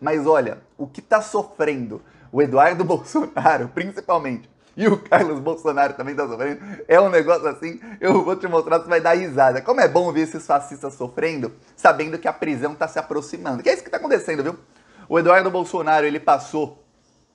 Mas olha, o que está sofrendo o Eduardo Bolsonaro, principalmente, e o Carlos Bolsonaro também tá sofrendo. É um negócio assim, eu vou te mostrar, você vai dar risada. Como é bom ver esses fascistas sofrendo, sabendo que a prisão tá se aproximando. Que é isso que tá acontecendo, viu? O Eduardo Bolsonaro, ele passou,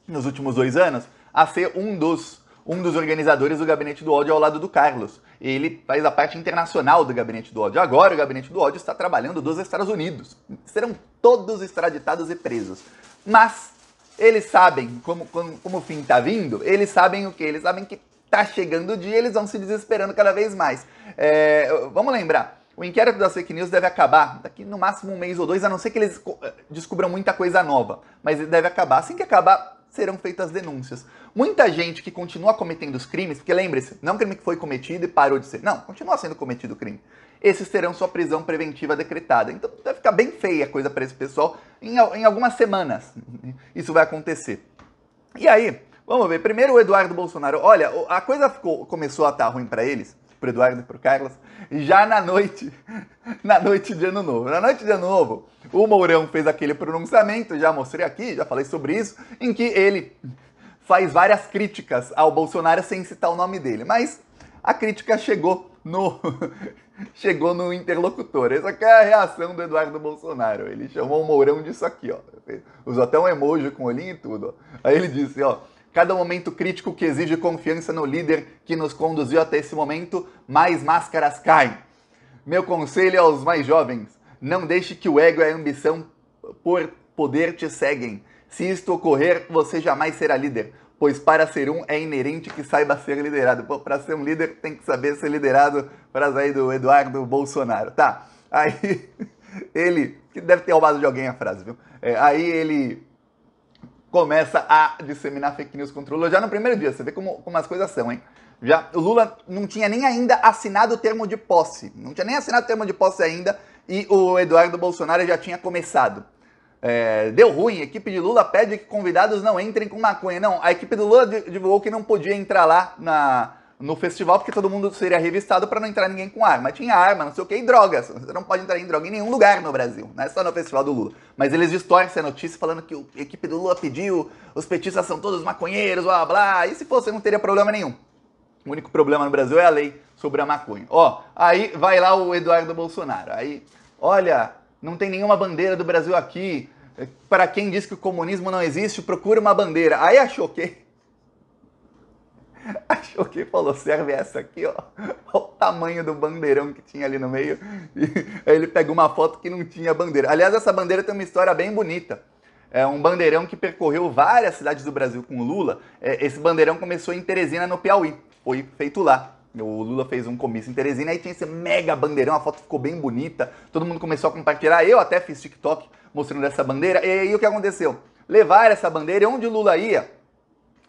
nos últimos dois anos, a ser um dos, um dos organizadores do gabinete do ódio ao lado do Carlos. Ele faz a parte internacional do gabinete do ódio. Agora o gabinete do ódio está trabalhando dos Estados Unidos. Serão todos extraditados e presos. Mas eles sabem como, como, como o fim está vindo, eles sabem o que? Eles sabem que está chegando o dia, eles vão se desesperando cada vez mais. É, vamos lembrar, o inquérito das fake news deve acabar daqui no máximo um mês ou dois, a não ser que eles eh, descubram muita coisa nova. Mas deve acabar. Assim que acabar, serão feitas denúncias. Muita gente que continua cometendo os crimes, porque lembre-se, não é crime que foi cometido e parou de ser. Não, continua sendo cometido o crime. Esses terão sua prisão preventiva decretada. Então vai ficar bem feia a coisa para esse pessoal em, em algumas semanas. Isso vai acontecer. E aí, vamos ver. Primeiro o Eduardo Bolsonaro. Olha, a coisa ficou, começou a estar tá ruim para eles pro Eduardo e pro Carlos, já na noite, na noite de Ano Novo. Na noite de Ano Novo, o Mourão fez aquele pronunciamento, já mostrei aqui, já falei sobre isso, em que ele faz várias críticas ao Bolsonaro sem citar o nome dele, mas a crítica chegou no chegou no interlocutor. Essa aqui é a reação do Eduardo Bolsonaro. Ele chamou o Mourão disso aqui, ó. Usou até um emoji com olhinho e tudo. Ó. Aí ele disse, ó, cada momento crítico que exige confiança no líder que nos conduziu até esse momento, mais máscaras caem. Meu conselho aos mais jovens: não deixe que o ego e a ambição por poder te seguem. Se isto ocorrer, você jamais será líder, pois para ser um é inerente que saiba ser liderado. Para ser um líder, tem que saber ser liderado. Frase aí do Eduardo Bolsonaro. Tá, aí ele, que deve ter roubado de alguém a frase, viu? É, aí ele começa a disseminar fake news contra o Lula já no primeiro dia. Você vê como, como as coisas são, hein? Já, o Lula não tinha nem ainda assinado o termo de posse. Não tinha nem assinado o termo de posse ainda e o Eduardo Bolsonaro já tinha começado. É, deu ruim, a equipe de Lula pede que convidados não entrem com maconha. Não, a equipe do Lula divulgou que não podia entrar lá na, no festival, porque todo mundo seria revistado para não entrar ninguém com arma. Tinha arma, não sei o que, e drogas. Você não pode entrar em droga em nenhum lugar no Brasil, não é só no festival do Lula. Mas eles distorcem a notícia falando que a equipe do Lula pediu, os petistas são todos maconheiros, blá blá. E se fosse, não teria problema nenhum. O único problema no Brasil é a lei sobre a maconha. Ó, aí vai lá o Eduardo Bolsonaro. Aí, olha, não tem nenhuma bandeira do Brasil aqui. Para quem diz que o comunismo não existe, procura uma bandeira. Aí achou que achou que falou, serve essa aqui, ó. Olha o tamanho do bandeirão que tinha ali no meio. E aí ele pegou uma foto que não tinha bandeira. Aliás, essa bandeira tem uma história bem bonita. É um bandeirão que percorreu várias cidades do Brasil com Lula. É, esse bandeirão começou em Teresina, no Piauí. Foi feito lá. O Lula fez um comício em Teresina e tinha esse mega bandeirão, a foto ficou bem bonita, todo mundo começou a compartilhar. Eu até fiz TikTok mostrando essa bandeira. E aí o que aconteceu? Levar essa bandeira, onde o Lula ia,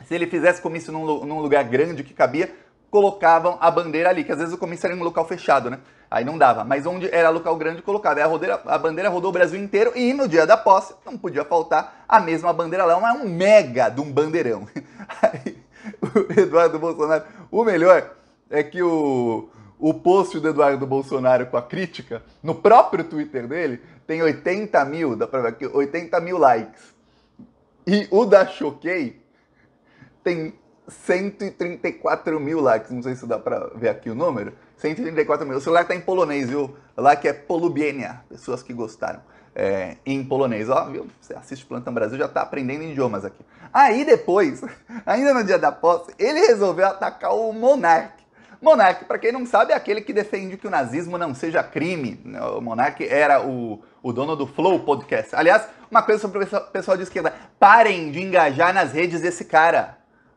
se ele fizesse comício num, num lugar grande que cabia, colocavam a bandeira ali, que às vezes o comício era em um local fechado, né? Aí não dava. Mas onde era local grande, colocava. A, rodeira, a bandeira rodou o Brasil inteiro e no dia da posse não podia faltar a mesma bandeira lá. Mas é um mega de um bandeirão. Aí, o Eduardo Bolsonaro. O melhor é que o, o post do Eduardo Bolsonaro com a crítica, no próprio Twitter dele, tem 80 mil, dá pra ver aqui, 80 mil likes. E o da Choquei tem 134 mil likes. Não sei se dá pra ver aqui o número. 134 mil. O celular tá em polonês, viu? Lá que é Polubienia. Pessoas que gostaram. É, em polonês, ó, viu? Você assiste Plantão Brasil, já tá aprendendo idiomas aqui. Aí depois, ainda no dia da posse, ele resolveu atacar o Monark. Monarque, para quem não sabe, é aquele que defende que o nazismo não seja crime. Né, o Monarque era o, o dono do Flow Podcast. Aliás, uma coisa sobre o pessoal de esquerda: parem de engajar nas redes desse cara.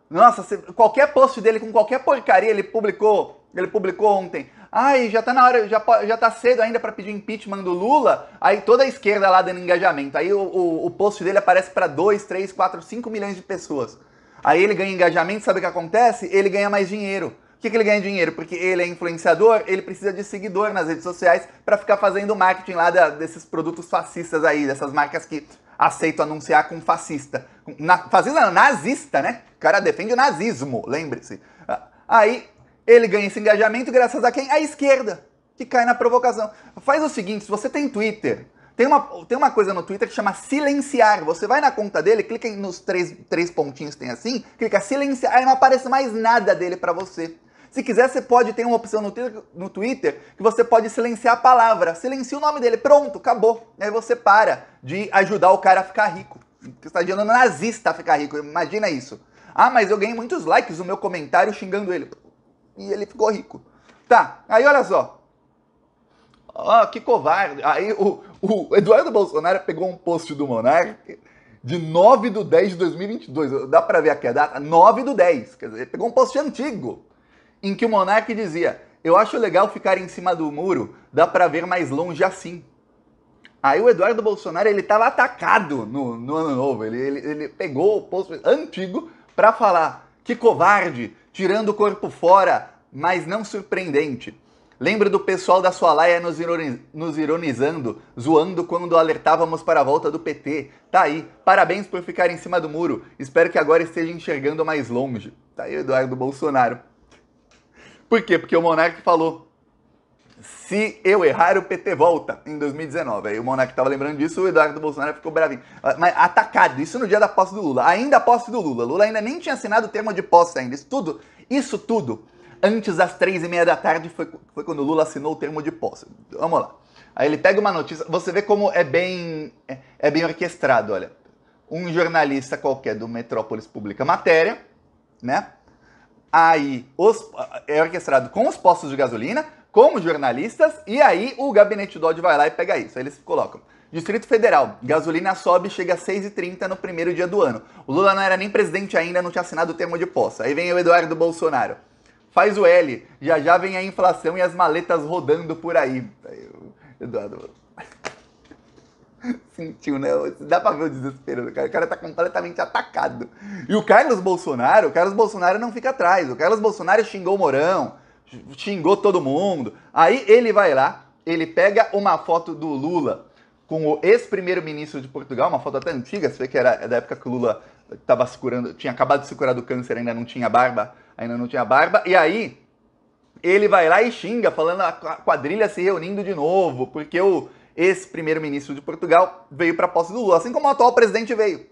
Nossa, qualquer post dele com qualquer porcaria ele publicou, ele publicou ontem. Ai, já tá na hora, já, já tá cedo ainda para pedir impeachment do Lula. Aí toda a esquerda lá dando engajamento. Aí o, o, o post dele aparece para 2, 3, 4, 5 milhões de pessoas. Aí ele ganha engajamento, sabe o que acontece? Ele ganha mais dinheiro. O que, que ele ganha dinheiro? Porque ele é influenciador, ele precisa de seguidor nas redes sociais para ficar fazendo marketing lá da, desses produtos fascistas aí, dessas marcas que aceitam anunciar com fascista. Na, fascista não, nazista, né? O cara defende o nazismo, lembre-se. Aí ele ganha esse engajamento graças a quem? A esquerda, que cai na provocação. Faz o seguinte, se você tem Twitter, tem uma, tem uma coisa no Twitter que chama silenciar. Você vai na conta dele, clica nos três, três pontinhos tem assim, clica silenciar, aí não aparece mais nada dele para você. Se quiser, você pode ter uma opção no Twitter, no Twitter que você pode silenciar a palavra. Silencia o nome dele, pronto, acabou. E aí você para de ajudar o cara a ficar rico. Você está ajudando nazista a ficar rico, imagina isso. Ah, mas eu ganhei muitos likes no meu comentário xingando ele. E ele ficou rico. Tá, aí olha só. ó que covarde. Aí o, o Eduardo Bolsonaro pegou um post do Monark de 9 do 10 de 2022. Dá pra ver aqui a data? 9 do 10. Quer dizer, ele pegou um post antigo em que o Monark dizia: Eu acho legal ficar em cima do muro, dá pra ver mais longe assim. Aí o Eduardo Bolsonaro ele estava atacado no, no, ano novo. Ele, ele, ele pegou o post antigo para falar que covarde, tirando o corpo fora, mas não surpreendente. Lembro do pessoal da sua laia nos, ironiz... nos, ironizando, zoando quando alertávamos para a volta do PT. Tá aí, parabéns por ficar em cima do muro. Espero que agora esteja enxergando mais longe. Tá aí Eduardo Bolsonaro. Por quê? Porque o Monarque falou: se eu errar, o PT volta em 2019. Aí o Monark estava lembrando disso, o Eduardo Bolsonaro ficou bravinho. Ah, mas atacado, isso no dia da posse do Lula. Ainda a posse do Lula. Lula ainda nem tinha assinado o termo de posse ainda. Isso tudo, isso tudo, antes das três e meia da tarde, foi, foi quando o Lula assinou o termo de posse. Vamos lá. Aí ele pega uma notícia, você vê como é bem, é, é bem orquestrado, olha. Um jornalista qualquer do Metrópolis publica matéria, né? Aí os, é orquestrado com os postos de gasolina, como jornalistas, e aí o gabinete do ódio vai lá e pega isso. Aí eles colocam. Distrito Federal, gasolina sobe e chega a 6,30 no primeiro dia do ano. O Lula não era nem presidente ainda, não tinha assinado o termo de posse. Aí vem o Eduardo Bolsonaro. Faz o L, já já vem a inflação e as maletas rodando por aí. aí Eduardo. Sentiu, né? Dá pra ver o desespero do cara. O cara tá completamente atacado. E o Carlos Bolsonaro, o Carlos Bolsonaro não fica atrás. O Carlos Bolsonaro xingou o Morão, xingou todo mundo. Aí ele vai lá, ele pega uma foto do Lula com o ex-primeiro-ministro de Portugal, uma foto até antiga, você vê que era da época que o Lula tava se curando, tinha acabado de se curar do câncer, ainda não tinha barba, ainda não tinha barba, e aí ele vai lá e xinga, falando a quadrilha se reunindo de novo, porque o ex-primeiro-ministro de Portugal veio para a posse do Lula, assim como o atual presidente veio.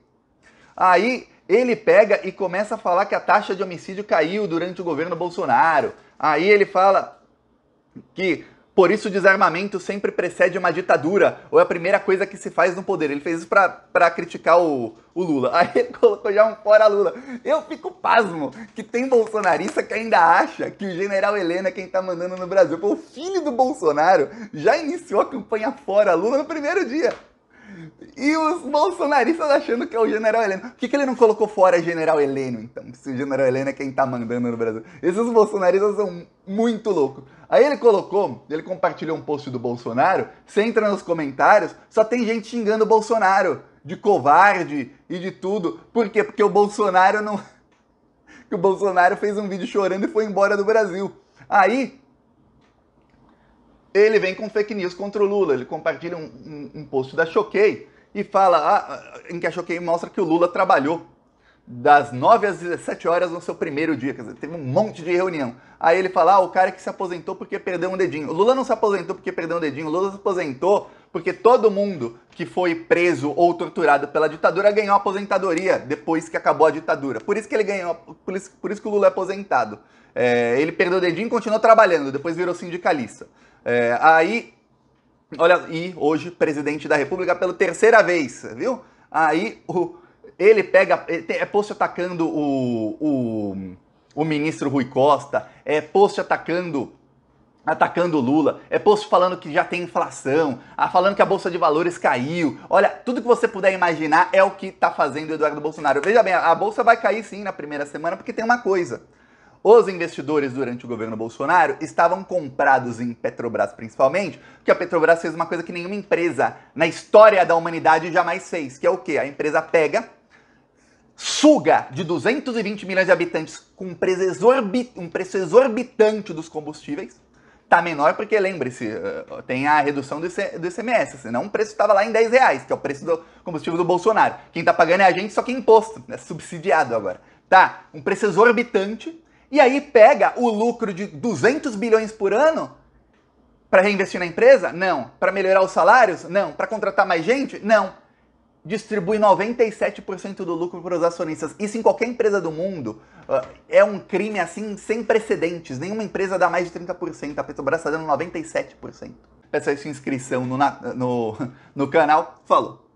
Aí ele pega e começa a falar que a taxa de homicídio caiu durante o governo Bolsonaro. Aí ele fala que por isso o desarmamento sempre precede uma ditadura, ou é a primeira coisa que se faz no poder. Ele fez isso para criticar o, o Lula. Aí ele colocou já um fora Lula. Eu fico pasmo que tem bolsonarista que ainda acha que o general Helena é quem tá mandando no Brasil. o filho do Bolsonaro já iniciou a campanha fora Lula no primeiro dia. E os bolsonaristas achando que é o general Heleno. Por que, que ele não colocou fora general Heleno, então? Se o general Heleno é quem tá mandando no Brasil. Esses bolsonaristas são muito loucos. Aí ele colocou, ele compartilhou um post do Bolsonaro. Você entra nos comentários, só tem gente xingando o Bolsonaro de covarde e de tudo. Por quê? Porque o Bolsonaro não. que o Bolsonaro fez um vídeo chorando e foi embora do Brasil. Aí ele vem com fake news contra o Lula. Ele compartilha um, um, um post da Choquei e fala, ah, ah em que a Choquei mostra que o Lula trabalhou das 9 às 17 horas no seu primeiro dia, quer dizer, teve um monte de reunião. Aí ele fala, ah, o cara que se aposentou porque perdeu um dedinho. O Lula não se aposentou porque perdeu um dedinho, o Lula se aposentou porque todo mundo que foi preso ou torturado pela ditadura ganhou aposentadoria depois que acabou a ditadura. Por isso que ele ganhou, por isso, por isso que o Lula é aposentado. É, ele perdeu o dedinho e continuou trabalhando, depois virou sindicalista. É, aí, olha, e hoje presidente da República pela terceira vez, viu? Aí o, ele pega, é, é post atacando o, o, o ministro Rui Costa, é post atacando atacando Lula, é post falando que já tem inflação, ah, falando que a bolsa de valores caiu. Olha, tudo que você puder imaginar é o que está fazendo Eduardo Bolsonaro. Veja bem, a bolsa vai cair sim na primeira semana porque tem uma coisa. Os investidores durante o governo Bolsonaro estavam comprados em Petrobras principalmente, porque a Petrobras fez uma coisa que nenhuma empresa na história da humanidade jamais fez, que é o quê? A empresa pega, suga de 220 milhões de habitantes com um preço, exorbit, um preço exorbitante dos combustíveis, tá menor porque, lembre-se, eh, tem a redução do, IC, do ICMS, senão o preço estava lá em 10 reais, que é o preço do combustível do Bolsonaro. Quem tá pagando é a gente, só que é imposto, é subsidiado agora. Tá, um preço exorbitante, e aí pega o lucro de 200 bilhões por ano para reinvestir na empresa? Não. Para melhorar os salários? Não. Para contratar mais gente? Não. Distribui 97% do lucro para os acionistas. Isso em qualquer empresa do mundo ah, é um crime assim sem precedentes. Nenhuma empresa dá mais de 30%. A Petrobras está dando 97%. Peça sua inscrição no, no, no canal. Falou!